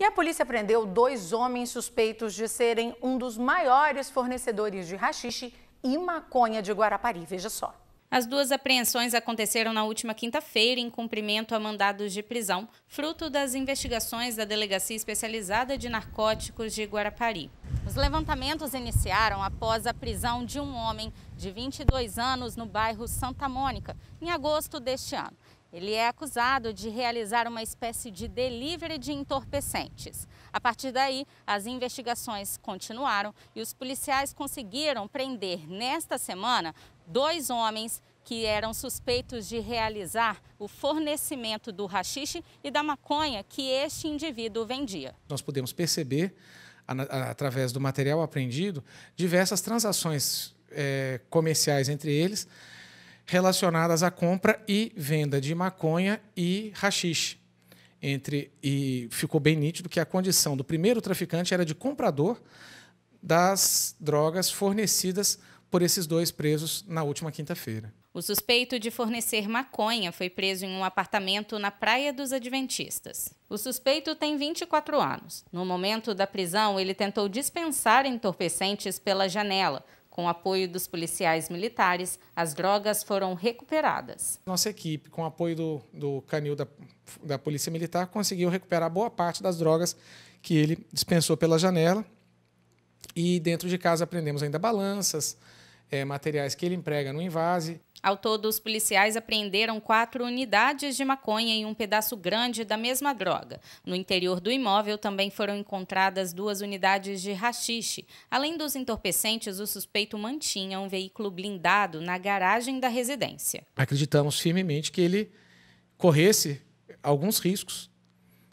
E a polícia prendeu dois homens suspeitos de serem um dos maiores fornecedores de rachixe e maconha de Guarapari. Veja só. As duas apreensões aconteceram na última quinta-feira em cumprimento a mandados de prisão, fruto das investigações da Delegacia Especializada de Narcóticos de Guarapari. Os levantamentos iniciaram após a prisão de um homem de 22 anos no bairro Santa Mônica, em agosto deste ano. Ele é acusado de realizar uma espécie de delivery de entorpecentes. A partir daí, as investigações continuaram e os policiais conseguiram prender nesta semana dois homens que eram suspeitos de realizar o fornecimento do rachixe e da maconha que este indivíduo vendia. Nós podemos perceber, através do material apreendido, diversas transações é, comerciais entre eles relacionadas à compra e venda de maconha e rachixe. Entre, e ficou bem nítido que a condição do primeiro traficante era de comprador das drogas fornecidas por esses dois presos na última quinta-feira. O suspeito de fornecer maconha foi preso em um apartamento na Praia dos Adventistas. O suspeito tem 24 anos. No momento da prisão, ele tentou dispensar entorpecentes pela janela, com o apoio dos policiais militares, as drogas foram recuperadas. Nossa equipe, com o apoio do, do canil da, da Polícia Militar, conseguiu recuperar boa parte das drogas que ele dispensou pela janela. E dentro de casa aprendemos ainda balanças, é, materiais que ele emprega no invase. Ao todo, os policiais apreenderam quatro unidades de maconha e um pedaço grande da mesma droga. No interior do imóvel também foram encontradas duas unidades de rachixe. Além dos entorpecentes, o suspeito mantinha um veículo blindado na garagem da residência. Acreditamos firmemente que ele corresse alguns riscos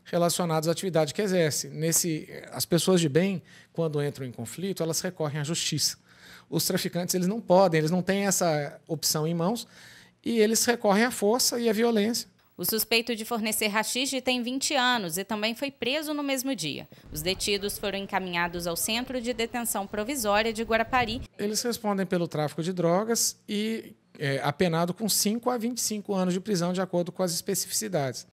relacionados à atividade que exerce. Nesse, as pessoas de bem, quando entram em conflito, elas recorrem à justiça os traficantes eles não podem, eles não têm essa opção em mãos e eles recorrem à força e à violência. O suspeito de fornecer rachixe tem 20 anos e também foi preso no mesmo dia. Os detidos foram encaminhados ao Centro de Detenção Provisória de Guarapari. Eles respondem pelo tráfico de drogas e é apenado com 5 a 25 anos de prisão, de acordo com as especificidades.